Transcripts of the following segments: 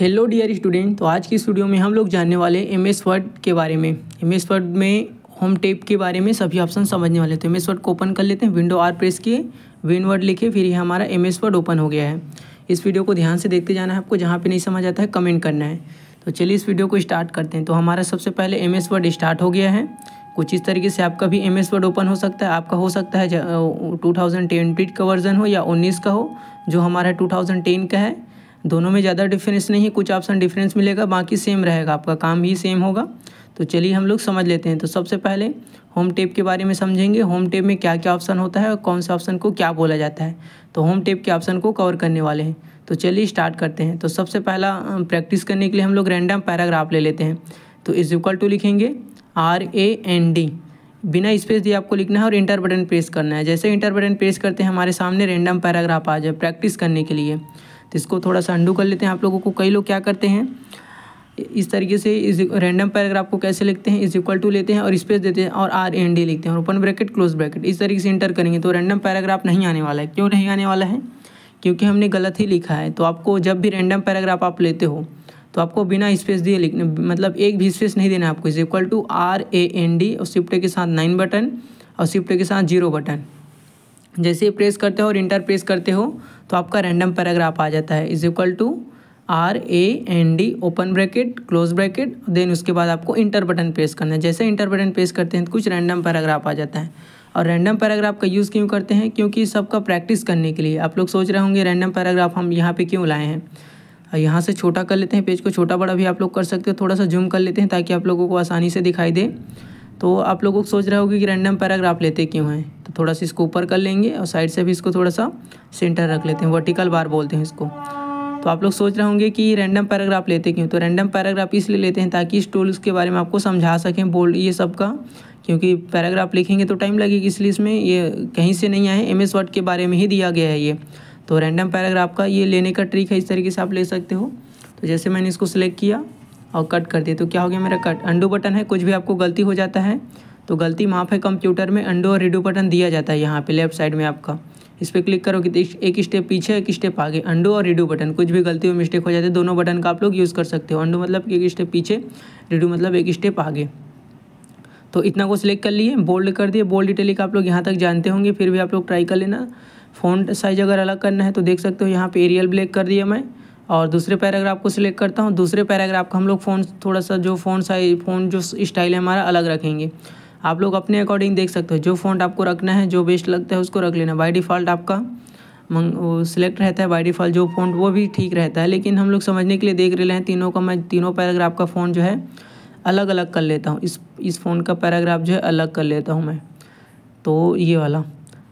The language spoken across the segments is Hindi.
हेलो डियर स्टूडेंट तो आज की स्टूडियो में हम लोग जानने वाले एम एस वर्ड के बारे में एम एस वर्ड में होम टेप के बारे में सभी ऑप्शन समझने वाले तो एम एस वर्ड को ओपन कर लेते हैं विंडो आर प्रेस किए विन वर्ड लिखे फिर ये हमारा एम एस वर्ड ओपन हो गया है इस वीडियो को ध्यान से देखते जाना है आपको जहाँ पे नहीं समझ आता है कमेंट करना है तो चलिए इस वीडियो को स्टार्ट करते हैं तो हमारा सबसे पहले एम एस वर्ड स्टार्ट हो गया है कुछ इस तरीके से आपका भी एम एस वर्ड ओपन हो सकता है आपका हो सकता है टू थाउजेंड टेन का वर्जन हो या उन्नीस का हो जो हमारा टू थाउजेंड टेन का है दोनों में ज़्यादा डिफरेंस नहीं है कुछ ऑप्शन डिफरेंस मिलेगा बाकी सेम रहेगा आपका काम भी सेम होगा तो चलिए हम लोग समझ लेते हैं तो सबसे पहले होम टेप के बारे में समझेंगे होम टेप में क्या क्या ऑप्शन होता है और कौन से ऑप्शन को क्या बोला जाता है तो होम टेप के ऑप्शन को कवर करने वाले हैं तो चलिए स्टार्ट करते हैं तो सबसे पहला प्रैक्टिस करने के लिए हम लोग रैंडम पैराग्राफ ले लेते हैं तो इज इक्वल टू लिखेंगे आर ए एन डी बिना स्पेस दिए आपको लिखना है और इंटर बटन प्रेस करना है जैसे इंटर बटन प्रेस करते हैं हमारे सामने रैंडम पैराग्राफ आ जाए प्रैक्टिस करने के लिए तो इसको थोड़ा सा अंडू कर लेते हैं आप लोगों को कई लोग क्या करते हैं इस तरीके से इस रैंडम पैराग्राफ को कैसे लिखते हैं इज इक्वल टू लेते हैं और स्पेस देते हैं और आर एन डी लिखते हैं ओपन ब्रैकेट क्लोज ब्रैकेट इस तरीके से इंटर करेंगे तो रैंडम पैराग्राफ नहीं आने वाला है क्यों नहीं आने वाला है क्योंकि हमने गलत ही लिखा है तो आपको जब भी रैंडम पैराग्राफ आप लेते हो तो आपको बिना स्पेस दिए लिखने मतलब एक भी स्पेस नहीं देना आपको is equal to R A N D और शिफ्ट के साथ नाइन बटन और शिफ्ट के साथ जीरो बटन जैसे ही प्रेस करते हो और इंटर प्रेस करते हो तो आपका रैंडम पैराग्राफ आ जाता है is equal to R A N D open bracket close bracket then उसके बाद आपको इंटर बटन प्रेस करना है जैसे इंटर बटन प्रेस करते हैं तो कुछ रैंडम पैराग्राफ आ जाता है और रैंडम पैराग्राफ का यूज़ क्यों करते हैं क्योंकि सबका प्रैक्टिस करने के लिए आप लोग सोच रहे होंगे रैंडम पैराग्राफ हम यहाँ पे क्यों लाए हैं यहाँ से छोटा कर लेते हैं पेज को छोटा बड़ा भी आप लोग कर सकते हो थोड़ा सा जूम कर लेते हैं ताकि आप लोगों को आसानी से दिखाई दे तो आप लोगों को सोच रहे होगी कि रैंडम पैराग्राफ लेते क्यों हैं तो थोड़ा सा इसको ऊपर कर लेंगे और साइड से भी इसको थोड़ा सा सेंटर रख लेते हैं वर्टिकल बार बोलते हैं इसको तो आप लोग सोच रहे होंगे कि रैंडम पैराग्राफ लेते क्यों तो रैंडम पैराग्राफ इसलिए लेते हैं ताकि इस टूल्स के बारे में आपको समझा सकें बोल्ड ये सब का क्योंकि पैराग्राफ लिखेंगे तो टाइम लगेगी इसलिए इसमें ये कहीं से नहीं आए एम एस वर्ड के बारे में ही दिया गया है ये तो रैंडम पैराग्राफ का ये लेने का ट्रिक है इस तरीके से आप ले सकते हो तो जैसे मैंने इसको सेलेक्ट किया और कट कर दिए तो क्या हो गया मेरा कट अंडू बटन है कुछ भी आपको गलती हो जाता है तो गलती माफ़ है कंप्यूटर में अंडो और रिडो बटन दिया जाता है यहाँ पे लेफ्ट साइड में आपका इस पर क्लिक करो कि एक स्टेप पीछे एक स्टेप आगे अंडो और रिडो बटन कुछ भी गलती हो मिस्टेक हो जाती है दोनों बटन का आप लोग यूज़ कर सकते हो अंडो मतलब एक स्टेप पीछे रिडो मतलब एक स्टेप आगे तो इतना को सिलेक्ट कर लिए बोल्ड कर दिए बोल्ड डिटेलिंग आप लोग यहाँ तक जानते होंगे फिर भी आप लोग ट्राई कर लेना फोन साइज अगर अलग करना है तो देख सकते हो यहाँ पे एरियल ब्लैक कर दिया मैं और दूसरे पैराग्राफ को सिलेक्ट करता हूँ दूसरे पैराग्राफ का हम लोग फ़ोन थोड़ा सा जो फ़ोन साइज फ़ोन जो स्टाइल है हमारा अलग रखेंगे आप लोग अपने अकॉर्डिंग देख सकते हो जो फ़ोन आपको रखना है जो बेस्ट लगता है उसको रख लेना बाई डिफ़ॉल्ट आपका वो सिलेक्ट रहता है बाई डिफ़ॉल्ट जो फ़ोन वो भी ठीक रहता है लेकिन हम लोग समझने के लिए देख रहे हैं तीनों का मैं तीनों पैराग्राफ का फ़ोन जो है अलग अलग कर लेता हूँ इस इस फ़ोन का पैराग्राफ जो है अलग कर लेता हूँ मैं तो ये वाला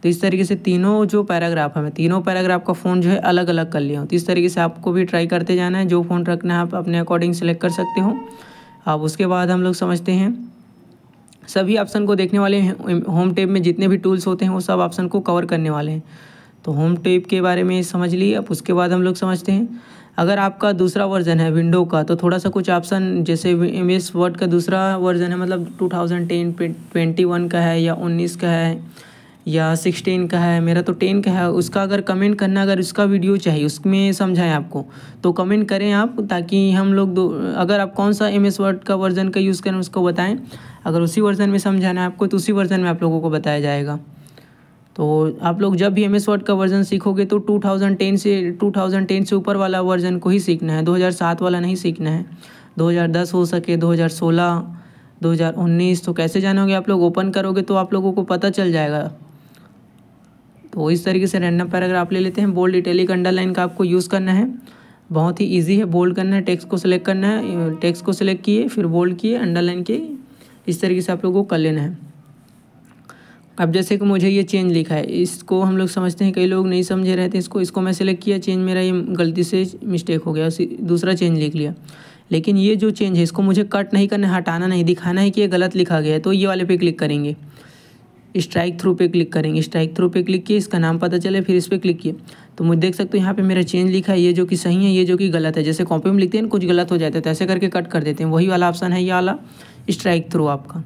तो इस तरीके से तीनों जो पैराग्राफ हमें तीनों पैराग्राफ का फ़ोन जो है अलग अलग कर लिया हूँ तो इस तरीके से आपको भी ट्राई करते जाना है जो फ़ोन रखना है आप अपने अकॉर्डिंग सेलेक्ट कर सकते हो अब उसके बाद हम लोग समझते हैं सभी ऑप्शन को देखने वाले हैं होम टेप में जितने भी टूल्स होते हैं वो सब ऑप्शन को कवर करने वाले हैं तो होम टेप के बारे में समझ ली अब उसके बाद हम लोग समझते हैं अगर आपका दूसरा वर्जन है विंडो का तो थोड़ा सा कुछ ऑप्शन जैसे एम एस वर्ड का दूसरा वर्जन है मतलब 2010 21 का है या 19 का है या सिक्सटीन का है मेरा तो टेन का है उसका अगर कमेंट करना अगर उसका वीडियो चाहिए उसमें समझाएं आपको तो कमेंट करें आप ताकि हम लोग दो अगर आप कौन सा एम एस वर्ड का वर्जन का यूज़ करें उसको बताएं अगर उसी वर्जन में समझाना है आपको तो उसी वर्जन में आप लोगों को बताया जाएगा तो आप लोग जब भी एम एस वर्ड का वर्जन सीखोगे तो टेन से टेन से ऊपर वाला वर्जन को ही सीखना है सात वाला नहीं सीखना है दस हो सके हज़ार 2019 तो कैसे जानोगे आप लोग ओपन करोगे तो आप लोगों को पता चल जाएगा तो इस तरीके से रैंडम पैराग्राफ ले लेते हैं बोल्ड इटैलिक अंडरलाइन का आपको यूज़ करना है बहुत ही इजी है बोल्ड करना है टेक्स्ट को सिलेक्ट करना है टेक्स्ट को सिलेक्ट किए फिर बोल्ड किए अंडरलाइन किए इस तरीके से आप लोगों को कर लेना है अब जैसे कि मुझे ये चेंज लिखा है इसको हम लोग समझते हैं कई लोग नहीं समझे रहते इसको इसको मैं सिलेक्ट किया चेंज मेरा ये गलती से मिस्टेक हो गया दूसरा चेंज लिख लिया लेकिन ये जो चेंज है इसको मुझे कट नहीं करना हटाना नहीं दिखाना है कि ये गलत लिखा गया है तो ये वाले पे क्लिक करेंगे स्ट्राइक थ्रू पे क्लिक करेंगे स्ट्राइक थ्रू पे क्लिक किए इसका नाम पता चले फिर इस पर क्लिक किए तो मुझे देख सकते हो यहाँ पे मेरा चेंज लिखा है ये जो कि सही है ये जो कि गलत है जैसे कॉपी में लिखते हैं कुछ गलत हो जाता है तो ऐसे करके कट कर देते हैं वही वाला ऑप्शन है ये वाला स्ट्राइक थ्रू आपका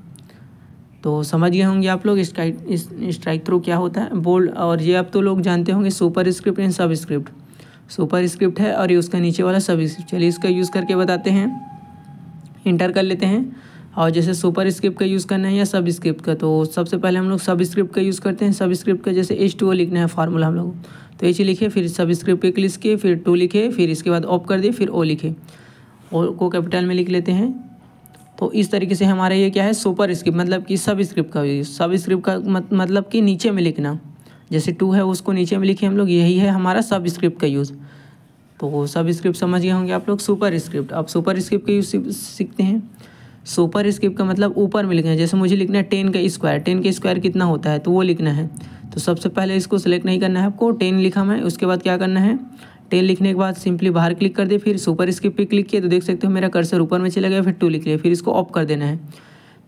तो समझ गए होंगे आप लोग स्ट्राइक थ्रू क्या होता है बोल्ड और ये आप तो लोग जानते होंगे superscript and subscript superscript है और ये उसका नीचे वाला सब स्क्रिप्ट चलिए इसका यूज़ करके बताते हैं इंटर कर लेते हैं और जैसे सुपर स्क्रिप्ट का यूज़ करना है या सब स्क्रिप्ट का तो सबसे पहले हम लोग सब स्क्रिप्ट का यूज़ करते हैं सब स्क्रिप्ट का जैसे एच टू लिखना है फार्मूला हम लोग तो एच लिखे फिर सब स्क्रिप्ट एक लिखे फिर टू लिखे फिर इसके बाद ऑफ कर दिए फिर ओ लिखे ओ को कैपिटल में लिख लेते हैं तो इस तरीके से हमारा ये क्या है सुपर स्क्रिप्ट मतलब कि सब स्क्रिप्ट का सब स्क्रिप्ट का मतलब कि नीचे में लिखना जैसे टू है उसको नीचे में लिखे हम लोग यही है हमारा सब स्क्रिप्ट का यूज़ तो सब स्क्रिप्ट समझ गए होंगे आप लोग सुपर स्क्रिप्ट अब सुपर स्क्रिप्ट का यूज़ सीखते हैं सुपर स्क्रिप्ट का मतलब ऊपर में लिखना है जैसे मुझे लिखना है टेन का स्क्वायर टेन का स्क्वायर कितना होता है तो वो लिखना है तो सबसे पहले इसको सेलेक्ट नहीं करना है आपको टेन लिखा मैं उसके बाद क्या करना है टेन लिखने के बाद सिंपली बाहर क्लिक कर दे फिर सुपर स्क्रिप्ट पे क्लिक किए तो देख सकते हो मेरा कर्सर ऊपर में चला गया फिर टू लिख लिया फिर इसको ऑफ कर देना है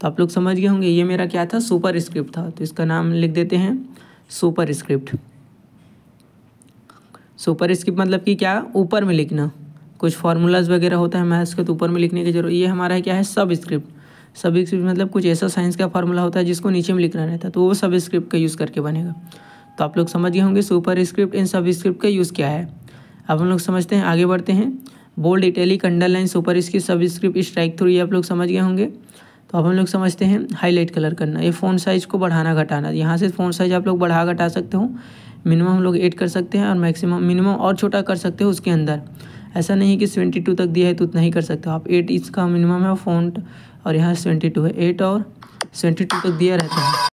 तो आप लोग समझ गए होंगे ये मेरा क्या था सुपर स्क्रिप्ट था तो इसका नाम लिख देते हैं सुपर स्क्रिप्ट सुपर स्क्रिप्ट मतलब कि क्या ऊपर में लिखना कुछ फार्मूलाज वगैरह होता है मैथ्स के तो ऊपर में लिखने की जरूरत ये हमारा क्या है सब स्क्रिप्ट सब स्क्रिप्ट मतलब कुछ ऐसा साइंस का फार्मूला होता है जिसको नीचे में लिखना रहता है तो वो सब स्क्रिप्ट का यूज़ करके बनेगा तो आप लोग समझ गए होंगे सुपर स्क्रिप्ट इन सब स्क्रिप्ट का यूज़ क्या है अब हम लोग समझते हैं आगे बढ़ते हैं bold italic underline superscript subscript strikethrough ये आप लोग समझ गए होंगे तो अब हम लोग समझते हैं हाईलाइट कलर करना ये फ़ोन साइज़ को बढ़ाना घटाना यहाँ से फ़ोन साइज़ आप लोग बढ़ा घटा सकते हो मिनिमम हम लोग एड कर सकते हैं और मैक्सिमम मिनिमम और छोटा कर सकते हो उसके अंदर ऐसा नहीं है कि सेवेंटी टू तक दिया है तो उतना ही कर सकते हो आप एट इसका मिनिमम है फ़ॉन्ट और यहाँ सेवेंटी टू है एट और सेवेंटी टू तक दिया रहता है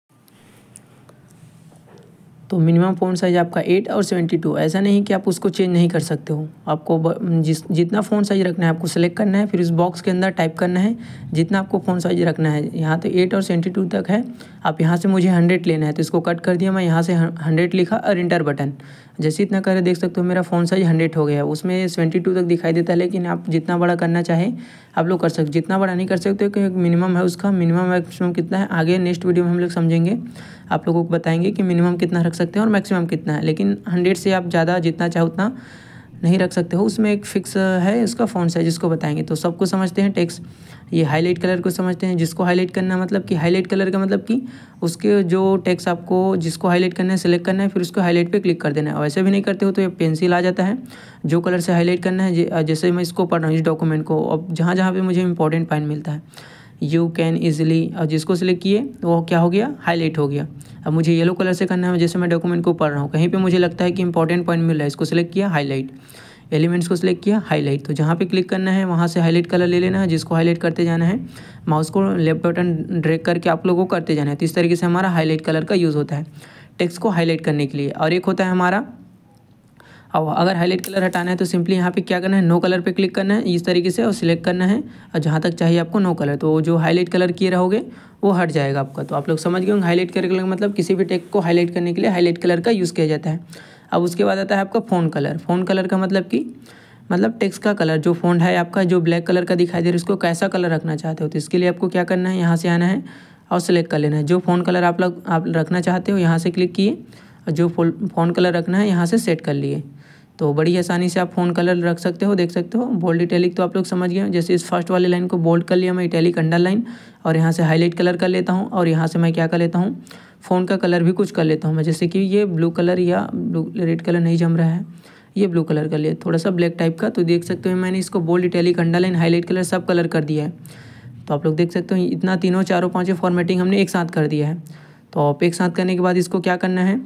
तो मिनिमम फ़ॉन्ट साइज़ आपका एट और सेवेंटी टू ऐसा नहीं कि आप उसको चेंज नहीं कर सकते हो आपको जिस जितना फ़ोन साइज़ रखना है आपको सेलेक्ट करना है फिर उस बॉक्स के अंदर टाइप करना है जितना आपको फ़ोन साइज़ रखना है यहाँ तो एट और सेवेंटी टू तक है आप यहाँ से मुझे हंड्रेड लेना है तो इसको कट कर दिया मैं यहाँ से हंड्रेड लिखा और इंटर बटन जैसे इतना करें देख सकते हो मेरा फ़ोन साइज हंड्रेड हो गया है उसमें ट्वेंटी टू तक दिखाई देता है लेकिन आप जितना बड़ा करना चाहें आप लोग कर सकते जितना बड़ा नहीं कर सकते क्योंकि मिनिमम है उसका मिनिमम मैक्सिमम कितना है आगे नेक्स्ट वीडियो में हम लोग समझेंगे आप लोगों को बताएंगे कि मिनिमम कितना रख सकते हैं और मैक्सिमम कितना है लेकिन हंड्रेड से आप ज़्यादा जितना चाहे उतना नहीं रख सकते हो उसमें एक फिक्स है उसका फ़ॉन्ट साइज इसको बताएंगे तो सबको समझते हैं टेक्स्ट ये हाईलाइट कलर को समझते हैं जिसको हाईलाइट करना है मतलब कि हाईलाइट कलर का मतलब कि उसके जो टेक्स आपको जिसको हाईलाइट करना है सेलेक्ट करना है फिर उसको हाईलाइट पे क्लिक कर देना है वैसे भी नहीं करते हो तो ये पेंसिल आ जाता है जो कलर से हाईलाइट करना है जैसे मैं इसको पढ़ रहा हूँ इस डॉक्यूमेंट को अब जहाँ जहाँ पर मुझे इंपॉर्टेंट पॉइंट मिलता है यू कैन ईजिली और जिसको सिलेक्ट किए वो क्या हो गया हाईलाइट हो गया अब मुझे येलो कलर से करना है जैसे मैं डॉक्यूमेंट को पढ़ रहा हूँ कहीं पे मुझे लगता है कि इंपॉर्टेंट पॉइंट मिल रहा है इसको सिलेक्ट किया हाईलाइट एलिमेंट्स को सिलेक्ट किया हाईलाइट तो जहाँ पे क्लिक करना है वहाँ से हाईलाइट कलर ले लेना है जिसको हाईलाइट करते जाना है माउस को लेफ्ट बटन ड्रैग करके आप लोगों को करते जाना है तो इस तरीके से हमारा हाईलाइट कलर का यूज़ होता है टेक्स्ट को हाईलाइट करने के लिए और एक होता है हमारा और अगर हाईलाइट कलर हटाना है तो सिंपली यहाँ पे क्या करना है नो कलर पे क्लिक करना है इस तरीके से और सिलेक्ट करना है और जहाँ तक चाहिए आपको नो कलर तो जो हाईलाइट कलर किए रहोगे वो हट जाएगा आपका तो आप लोग समझ गए होंगे हाईलाइट कलर का मतलब किसी भी टेक को हाईलाइट करने के लिए हाईलाइट कलर का यूज़ किया जाता है अब उसके बाद आता है आपका फ़ोन कलर फ़ोन कलर का मतलब कि मतलब टेक्स का कलर जो फ़ोन है आपका जो ब्लैक कलर का दिखाई दे रहा है उसको कैसा कलर रखना चाहते हो तो इसके लिए आपको क्या करना है यहाँ से आना है और सेलेक्ट कर लेना है जो फ़ोन कलर आप लोग आप रखना चाहते हो यहाँ से क्लिक किए और जो फोन कलर रखना है यहाँ से सेट कर लिए तो बड़ी आसानी से आप फोन कलर रख सकते हो देख सकते हो बोल्ड इटैलिक तो आप लोग समझ गए जैसे इस फर्स्ट वाले लाइन को बोल्ड कर लिया मैं इटैलिक अंडरलाइन और यहाँ से हाईलाइट कलर कर लेता हूँ और यहाँ से मैं क्या कर लेता हूँ फ़ोन का कलर भी कुछ कर लेता हूँ मैं जैसे कि ये ब्लू कलर या ब्लू रेड कलर नहीं जम रहा है ये ब्लू कलर कर लिया थोड़ा सा ब्लैक टाइप का तो देख सकते हो मैंने इसको bold italic underline highlight colour सब कलर कर दिया है तो आप लोग देख सकते हो इतना तीनों चारों पाँचों फॉर्मेटिंग हमने एक साथ कर दिया है तो आप एक साथ करने के बाद इसको क्या करना है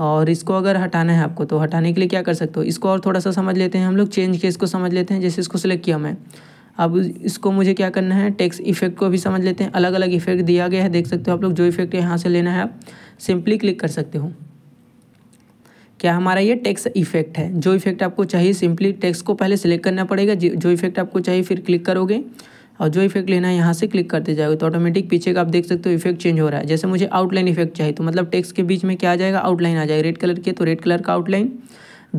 और इसको अगर हटाना है आपको तो हटाने के लिए क्या कर सकते हो इसको और थोड़ा सा समझ लेते हैं हम लोग चेंज केस को समझ लेते हैं जैसे इसको सेलेक्ट किया मैं अब इसको मुझे क्या करना है टैक्स इफेक्ट को भी समझ लेते हैं अलग अलग इफेक्ट दिया गया है देख सकते हो आप लोग जो इफेक्ट यहाँ से लेना है आप सिंपली क्लिक कर सकते हो क्या हमारा ये टैक्स इफेक्ट है जो इफेक्ट आपको चाहिए सिंपली टैक्स को पहले सिलेक्ट करना पड़ेगा जो इफेक्ट आपको चाहिए फिर क्लिक करोगे और जो इफेक्ट लेना है यहाँ से क्लिक करते जाओगे तो ऑटोमेटिक पीछे का आप देख सकते हो इफेक्ट चेंज हो रहा है जैसे मुझे आउटलाइन इफेक्ट चाहिए तो मतलब टेक्स्ट के बीच में क्या आ जाएगा आउटलाइन आ जाएगा रेड कलर के तो रेड कलर का आउटलाइन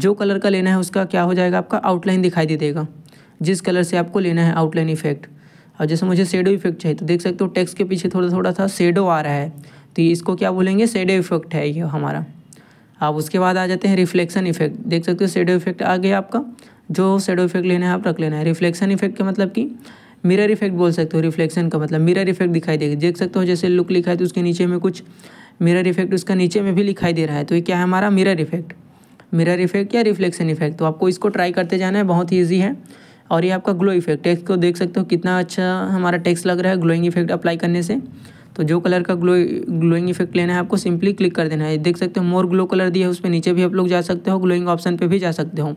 जो कलर का लेना है उसका क्या हो जाएगा आपका आउटलाइन दिखाई दे देगा जिस कलर से आपको लेना है आउटलाइन इफेक्ट और जैसे मुझे शेडो इफेक्ट चाहिए तो देख सकते हो टेक्स के पीछे थोड़ा थोड़ा सा शेडो आ रहा है तो इसको क्या बोलेंगे शेडो इफेक्ट है ये हमारा आप उसके बाद आ जाते हैं रिफ्लेक्शन इफेक्ट देख सकते हो शेडो इफेक्ट आ गया आपका जो शेडो इफेक्ट लेना है आप रख लेना है रिफ्लेक्शन इफेक्ट का मतलब कि मिरर इफेक्ट बोल सकते हो रिफ्लेक्शन का मतलब मिरर इफेक्ट दिखाई देगा देख सकते हो जैसे लुक लिखा है तो उसके नीचे में कुछ मिरर इफेक्ट उसका नीचे में भी लिखाई दे रहा है तो ये क्या है हमारा मिरर इफेक्ट मिरर इफेक्ट या रिफ्लेक्शन इफेक्ट तो आपको इसको ट्राई करते जाना है बहुत ईजी है और ये आपका ग्लो इफेक्ट टेक्स को देख सकते हो कितना अच्छा हमारा टेक्स लग रहा है ग्लोइंग इफेक्ट अप्लाई करने से तो जो कलर का ग्लो ग्लोइंग इफेक्ट लेना है आपको सिंपली क्लिक कर देना है देख सकते हो मोर ग्लो कलर दिया है उस पर नीचे भी आप लोग जा सकते हो ग्लोइंग ऑप्शन पर भी जा सकते हो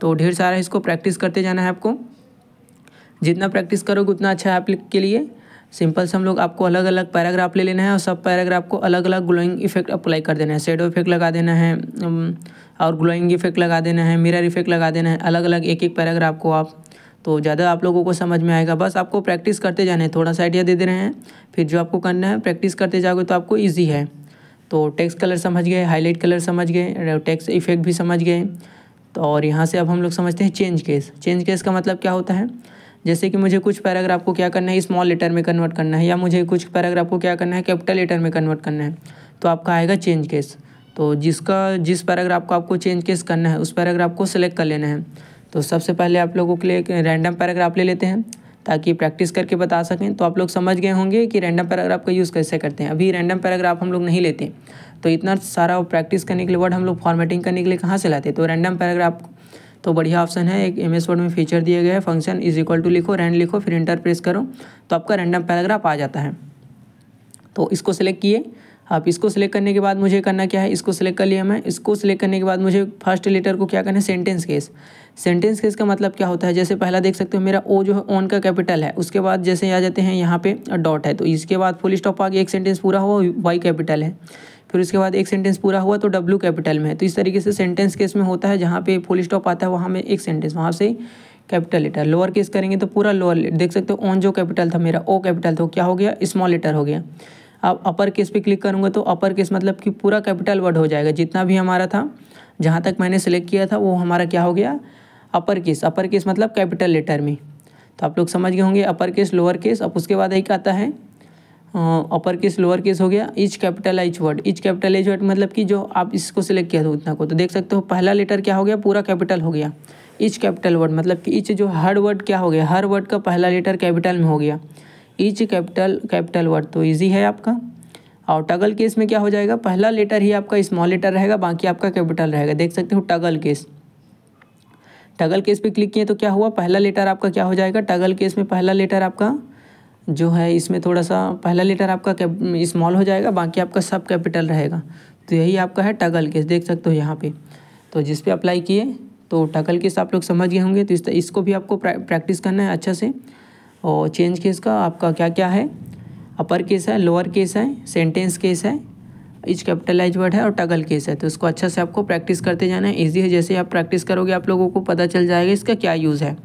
तो ढेर सारा इसको प्रैक्टिस करते जाना है आपको जितना प्रैक्टिस करोगे उतना अच्छा है आप के लिए सिंपल से हम लोग आपको अलग अलग पैराग्राफ ले लेना है और सब पैराग्राफ को अलग अलग ग्लोइंग इफेक्ट अप्लाई कर देना है शेडो इफेक्ट लगा देना है और ग्लोइंग इफेक्ट लगा देना है मिरर इफेक्ट लगा देना है अलग अलग एक एक पैराग्राफ को आप तो ज़्यादा आप लोगों को समझ में आएगा बस आपको प्रैक्टिस करते जाना है थोड़ा सा आइडिया दे दे रहे हैं फिर जो आपको करना है प्रैक्टिस करते जाओगे तो आपको ईजी है तो टेक्स कलर समझ गए हाईलाइट कलर समझ गए टेक्स इफेक्ट भी समझ गए तो और यहाँ से अब हम लोग समझते हैं चेंज केस चेंज केस का मतलब क्या होता है जैसे कि मुझे कुछ पैराग्राफ को क्या करना है स्मॉल लेटर में कन्वर्ट करना है या मुझे कुछ पैराग्राफ को क्या करना है कैपिटल लेटर में कन्वर्ट करना है तो आपका आएगा चेंज केस तो जिसका जिस पैराग्राफ को आपको चेंज केस करना है उस पैराग्राफ को सिलेक्ट कर लेना है तो सबसे पहले आप लोगों के लिए एक रैंडम पैराग्राफ ले लेते हैं ताकि प्रैक्टिस करके बता सकें तो आप लोग समझ गए होंगे कि रैंडम पैराग्राफ का यूज़ कैसे करते हैं अभी रैंडम पैराग्राफ हम लोग नहीं लेते तो इतना सारा प्रैक्टिस करने के लिए वर्ड हम लोग फॉर्मेटिंग करने के लिए कहाँ से लाते तो रैंडम पैराग्राफ तो बढ़िया ऑप्शन है एक एम एस वर्ड में फीचर दिए गए फंक्शन इज इक्वल टू लिखो रैंड लिखो फिर इंटर प्रेस करो तो आपका रैंडम पैराग्राफ आ जाता है तो इसको सेलेक्ट किए आप इसको सिलेक्ट करने के बाद मुझे करना क्या है इसको सेलेक्ट कर लिया मैं इसको सिलेक्ट करने के बाद मुझे फर्स्ट लेटर को क्या करना है सेंटेंस केस सेंटेंस केस का मतलब क्या होता है जैसे पहला देख सकते हो मेरा ओ जो है ओन का कैपिटल है उसके बाद जैसे आ जाते हैं यहाँ पे डॉट है तो इसके बाद फुल स्टॉप गया एक सेंटेंस पूरा हुआ वाई कैपिटल है फिर उसके बाद एक सेंटेंस पूरा हुआ तो डब्ल्यू कैपिटल में है तो इस तरीके से सेंटेंस केस में होता है जहाँ पे फुल स्टॉप आता है वहाँ में एक सेंटेंस वहाँ से कैपिटल लेटर लोअर केस करेंगे तो पूरा लोअर देख सकते हो ऑन जो कैपिटल था मेरा ओ कैपिटल था क्या हो गया स्मॉल लेटर हो गया अब अपर केस पे क्लिक करूँगा तो अपर केस मतलब कि पूरा कैपिटल वर्ड हो जाएगा जितना भी हमारा था जहाँ तक मैंने सेलेक्ट किया था वो हमारा क्या हो गया अपर केस अपर केस मतलब कैपिटल लेटर में तो आप लोग समझ गए होंगे अपर केस लोअर केस अब उसके बाद एक आता है अपर केस लोअर केस हो गया each capital H word each capital H word मतलब कि जो आप इसको सिलेक्ट किया था उतना को तो देख सकते हो पहला लेटर क्या हो गया पूरा कैपिटल हो गया इच कैपिटल वर्ड मतलब कि इच जो हर वर्ड क्या हो गया हर वर्ड का पहला लेटर कैपिटल में हो गया इच कैपिटल कैपिटल वर्ड तो ईजी है आपका और टगल केस में क्या हो जाएगा पहला लेटर ही आपका स्मॉल लेटर रहेगा बाकी आपका कैपिटल रहेगा देख सकते हो टगल केस टगल केस पे क्लिक किए तो क्या हुआ पहला लेटर आपका क्या हो जाएगा टगल केस में पहला लेटर आपका जो है इसमें थोड़ा सा पहला लेटर आपका स्मॉल हो जाएगा बाकी आपका सब कैपिटल रहेगा तो यही आपका है टगल केस देख सकते हो यहाँ पे तो जिस पे अप्लाई किए तो टगल केस आप लोग समझ गए होंगे तो इस इसको भी आपको प्रैक्टिस करना है अच्छा से और चेंज केस का आपका क्या क्या है अपर केस है लोअर केस है सेंटेंस केस है इच कैपिटलाइज वर्ड है और टगल केस है तो इसको अच्छा से आपको प्रैक्टिस करते जाना है ईजी है जैसे आप प्रैक्टिस करोगे आप लोगों को पता चल जाएगा इसका क्या यूज़ है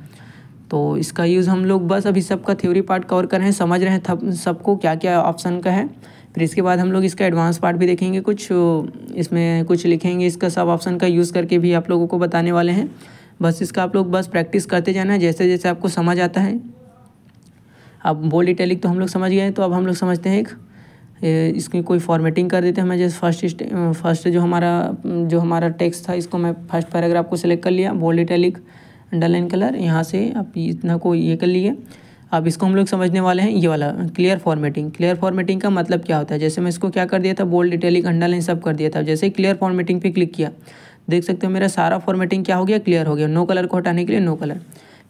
तो इसका यूज़ हम लोग बस अभी सबका थ्योरी पार्ट कवर कर रहे हैं समझ रहे हैं सबको क्या क्या ऑप्शन का है फिर इसके बाद हम लोग इसका एडवांस पार्ट भी देखेंगे कुछ इसमें कुछ लिखेंगे इसका सब ऑप्शन का यूज़ करके भी आप लोगों को बताने वाले हैं बस इसका आप लोग बस प्रैक्टिस करते जाना है जैसे जैसे आपको समझ आता है अब बोल्ड इटेलिक तो हम लोग समझ गए तो अब हम लोग समझते हैं एक इसकी कोई फॉर्मेटिंग कर देते हैं मैं जैसे फर्स्ट फर्स्ट जो हमारा जो हमारा टेक्स्ट था इसको मैं फर्स्ट पैराग्राफ को सिलेक्ट कर लिया बोल्ड इटेलिक अंडरलाइन कलर यहाँ से आप इतना को ये कर लिए अब इसको हम लोग समझने वाले हैं ये वाला क्लियर फॉर्मेटिंग क्लियर फॉर्मेटिंग का मतलब क्या होता है जैसे मैं इसको क्या कर दिया था बोल्ड इटैलिक अंडरलाइन सब कर दिया था जैसे क्लियर फॉर्मेटिंग पे क्लिक किया देख सकते हो मेरा सारा फॉर्मेटिंग क्या हो गया क्लियर हो गया नो कलर को हटाने के लिए नो कलर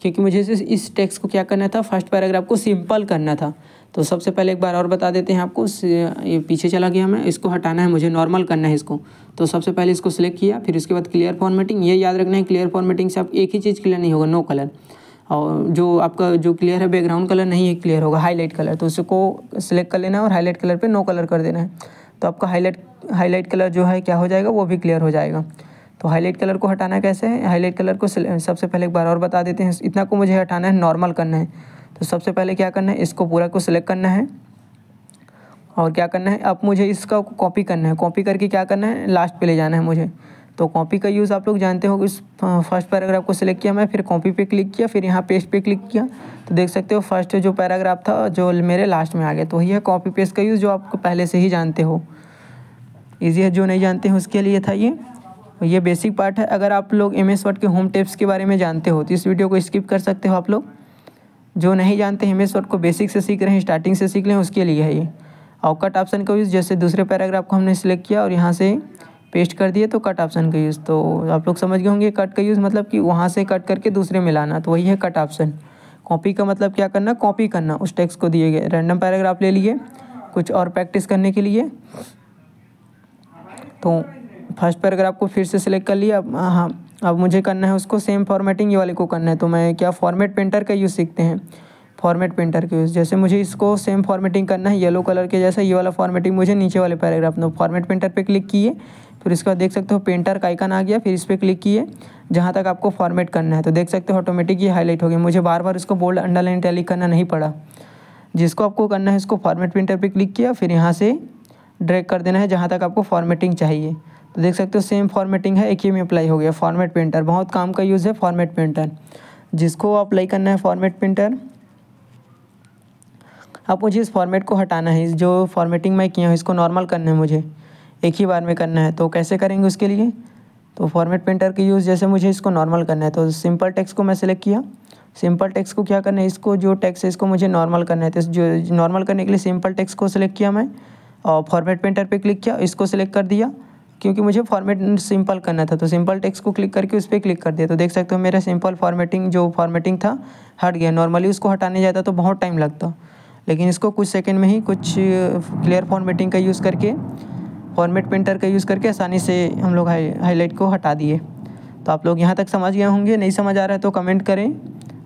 क्योंकि मुझे इस टेक्स को क्या करना था फर्स्ट पैराग्राफ को सिंपल करना था तो सबसे पहले एक बार और बता देते हैं आपको ये पीछे चला गया मैं इसको हटाना है मुझे नॉर्मल करना है इसको तो सबसे पहले इसको सिलेक्ट किया फिर इसके बाद क्लियर फॉर्मेटिंग ये याद रखना है क्लियर फॉर्मेटिंग से आप एक ही चीज़ क्लियर नहीं होगा नो कलर और जो आपका जो क्लियर है बैकग्राउंड कलर नहीं है क्लियर होगा हाईलाइट कलर तो उसको सिलेक्ट कर लेना है और हाईलाइट कलर पर नो कलर कर देना है तो आपका हाईलाइट हाईलाइट कलर जो है क्या हो जाएगा वो भी क्लियर हो जाएगा तो हाईलाइट कलर को हटाना कैसे है हाईलाइट कलर को सबसे पहले एक बार और बता देते हैं इतना को मुझे हटाना है नॉर्मल करना है तो सबसे पहले क्या करना है इसको पूरा को सिलेक्ट करना है और क्या करना है अब मुझे इसका कॉपी करना है कॉपी करके क्या करना है लास्ट पे ले जाना है मुझे तो कॉपी का यूज़ आप लोग जानते हो इस फर्स्ट पैराग्राफ को सिलेक्ट किया मैं फिर कॉपी पे क्लिक किया फिर यहाँ पेस्ट पे क्लिक किया तो देख सकते हो फर्स्ट जो पैराग्राफ था जो मेरे लास्ट में आ गया तो यह कॉपी पेस्ट का यूज़ जो आप पहले से ही जानते हो ईजी है जो नहीं जानते हैं उसके लिए था ये ये बेसिक पार्ट है अगर आप लोग एम एस वर्ड के होम टिप्स के बारे में जानते हो तो इस वीडियो को स्किप कर सकते हो आप लोग जो नहीं जानते हिमेश वर्ड को बेसिक से सीख रहे हैं स्टार्टिंग से सीख लें उसके लिए है ये और कट ऑप्शन का यूज़ जैसे दूसरे पैराग्राफ को हमने सिलेक्ट किया और यहाँ से पेस्ट कर दिए तो कट ऑप्शन का यूज़ तो आप लोग समझ गए होंगे कट का यूज़ मतलब कि वहाँ से कट करके दूसरे में लाना तो वही है कट ऑप्शन कॉपी का मतलब क्या करना कॉपी करना उस टेक्स को दिए गए रैंडम पैराग्राफ ले लिए कुछ और प्रैक्टिस करने के लिए तो फर्स्ट पैराग्राफ को फिर से सिलेक्ट कर लिया हाँ अब मुझे करना है उसको सेम फॉर्मेटिंग ये वाले को करना है तो मैं क्या फॉर्मेट पेंटर का यूज़ सीखते हैं फॉर्मेट पेंटर का यूज़ जैसे मुझे इसको सेम फॉर्मेटिंग करना है येलो कलर के जैसा ये वाला फॉर्मेटिंग मुझे नीचे वाले पैराग्राफ में फॉर्मेट पेंटर पर क्लिक किए फिर इसके बाद देख सकते हो पेंटर का आइकन आ गया फिर इस पर क्लिक किए जहाँ तक आपको फॉर्मेट करना है तो देख सकते हो ऑटोमेटिक ये हाईलाइट हो गया मुझे बार बार इसको बोल्ड अंडरलाइन टैली करना नहीं पड़ा जिसको आपको करना है इसको फॉर्मेट पेंटर पर क्लिक किया फिर यहाँ से ड्रैग कर देना है जहाँ तक आपको फॉर्मेटिंग चाहिए तो देख सकते हो सेम फॉर्मेटिंग है एक ही में अप्लाई हो गया फॉर्मेट प्रिंटर बहुत काम का यूज़ है फॉर्मेट प्रिंटर जिसको अप्लाई करना है फॉर्मेट प्रिंटर अब मुझे इस फॉर्मेट को हटाना है जो फॉर्मेटिंग मैं किया हूँ इसको नॉर्मल करना है मुझे एक ही बार में करना है तो कैसे करेंगे उसके लिए तो फॉर्मेट प्रिंटर के यूज़ जैसे मुझे इसको नॉर्मल करना है तो सिंपल टेक्स को मैं सिलेक्ट किया सिंपल टेक्स को क्या करना है इसको जो टेक्स है इसको मुझे नॉर्मल करना है तो जो नॉर्मल करने के लिए सिंपल टेक्स को सिलेक्ट किया मैं और फॉर्मेट प्रिंटर पे क्लिक किया इसको सिलेक्ट कर दिया क्योंकि मुझे फॉर्मेट सिंपल करना था तो सिंपल टेक्स्ट को क्लिक करके उस पर क्लिक कर दिया तो देख सकते हो मेरा सिंपल फॉर्मेटिंग जो फॉर्मेटिंग था हट गया नॉर्मली उसको हटाने जाता तो बहुत टाइम लगता लेकिन इसको कुछ सेकेंड में ही कुछ क्लियर फॉर्मेटिंग का यूज़ करके फॉर्मेट प्रिंटर का यूज़ करके आसानी से हम लोग हाई हाईलाइट को हटा दिए तो आप लोग यहाँ तक समझ गए होंगे नहीं समझ आ रहा है तो कमेंट करें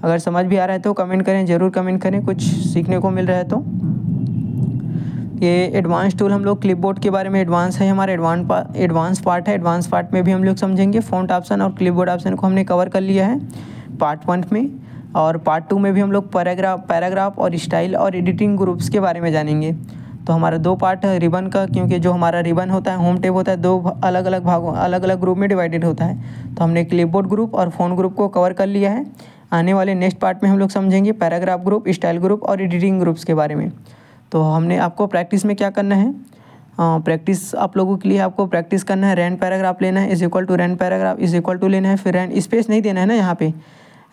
अगर समझ भी आ रहा है तो कमेंट करें ज़रूर कमेंट करें कुछ सीखने को मिल रहा है तो ये एडवांस टूल हम लोग क्लिपबोर्ड के बारे में एडवांस है हमारे एडवांस पा, एडवांस पार्ट है एडवांस पार्ट में भी हम लोग समझेंगे फ़ॉन्ट ऑप्शन और क्लिपबोर्ड ऑप्शन को हमने कवर कर लिया है पार्ट वन में और पार्ट टू में भी हम लोग पैराग्राफ पैराग्राफ और स्टाइल और एडिटिंग ग्रुप्स के बारे में जानेंगे तो हमारा दो पार्ट है रिबन का क्योंकि जो हमारा रिबन होता है होम टेप होता है दो अलग अलग भागों अलग अलग ग्रुप में डिवाइडेड होता है तो हमने क्लिपबोर्ड ग्रुप और फ़ोन ग्रुप को कवर कर लिया है आने वाले नेक्स्ट पार्ट में हम लोग समझेंगे पैराग्राफ ग्रुप स्टाइल ग्रुप और एडिटिंग ग्रुप्स के बारे में तो हमने आपको प्रैक्टिस में क्या करना है प्रैक्टिस आप लोगों के लिए आपको प्रैक्टिस करना है रैन पैराग्राफ लेना है is equal to rand paragraph is equal to लेना है फिर रैन स्पेस नहीं देना है ना यहाँ पे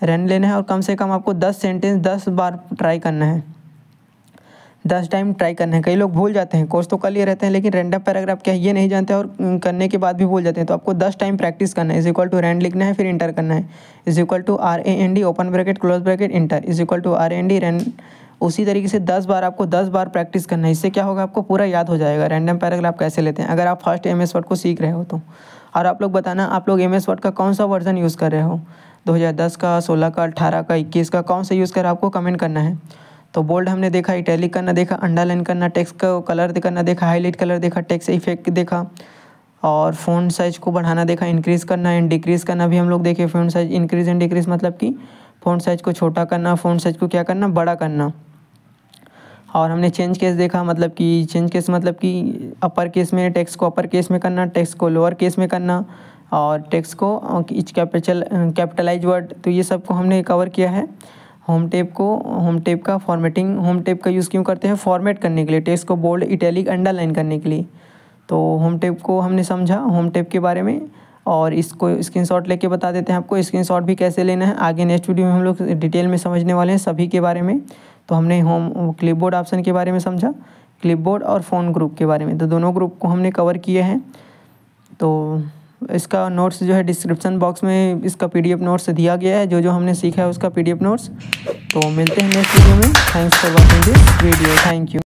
रेंट लेना है और कम से कम आपको दस सेंटेंस दस बार ट्राई करना है दस टाइम ट्राई करना है कई लोग भूल जाते हैं कोर्स तो कर लिए रहते हैं लेकिन रैंडम पैराग्राफ क्या है ये नहीं जानते और करने के बाद भी भूल जाते हैं तो आपको दस टाइम प्रैक्टिस करना है इज इक्वल टू रैंड लिखना है फिर इंटर करना है is equal to R A N D open bracket close bracket enter is equal to R N D rand उसी तरीके से दस बार आपको दस बार प्रैक्टिस करना है इससे क्या होगा आपको पूरा याद हो जाएगा रैंडम पैराग्राफ कैसे लेते हैं अगर आप फर्स्ट एम एस वर्ड को सीख रहे हो तो और आप लोग बताना आप लोग एम एस वर्ड का कौन सा वर्जन यूज़ कर रहे हो 2010 का 16 का 18 का 21 का कौन सा यूज़ कर आपको कमेंट करना है तो बोल्ड हमने देखा इटैलिक करना देखा अंडरलाइन करना टेक्स्ट का कलर करना देखा हाईलाइट कलर देखा टेक्स्ट इफेक्ट देखा और फ़ोन साइज़ को बढ़ाना देखा इंक्रीज़ करना एंड डिक्रीज़ करना भी हम लोग देखे font size increase and decrease मतलब कि फ़ोन साइज़ को छोटा करना फ़ोन साइज़ को क्या करना बड़ा करना और हमने चेंज केस देखा मतलब कि चेंज केस मतलब कि अपर केस में टैक्स को अपर केस में करना टैक्स को लोअर केस में करना और टैक्स को इच कैपिटल कैपिटलाइज वर्ड तो ये सब को हमने कवर किया है होम टेप को होम टेप का फॉर्मेटिंग होम टेप का यूज़ क्यों करते हैं फॉर्मेट करने के लिए टेक्स को बोल्ड इटैलिक अंडरलाइन करने के लिए तो होम टेप को हमने समझा होम टेप के बारे में और इसको स्क्रीनशॉट लेके बता देते हैं आपको स्क्रीनशॉट भी कैसे लेना है आगे नेक्स्ट वीडियो में हम लोग डिटेल में समझने वाले हैं सभी के बारे में तो हमने होम क्लिप ऑप्शन के बारे में समझा क्लिप और फ़ोन ग्रुप के बारे में तो दोनों ग्रुप को हमने कवर किए हैं तो इसका नोट्स जो है डिस्क्रिप्शन बॉक्स में इसका पीडीएफ नोट्स दिया गया है जो जो हमने सीखा है उसका पीडीएफ नोट्स तो मिलते हैं नेक्स्ट वीडियो में thanks for watching this video thank you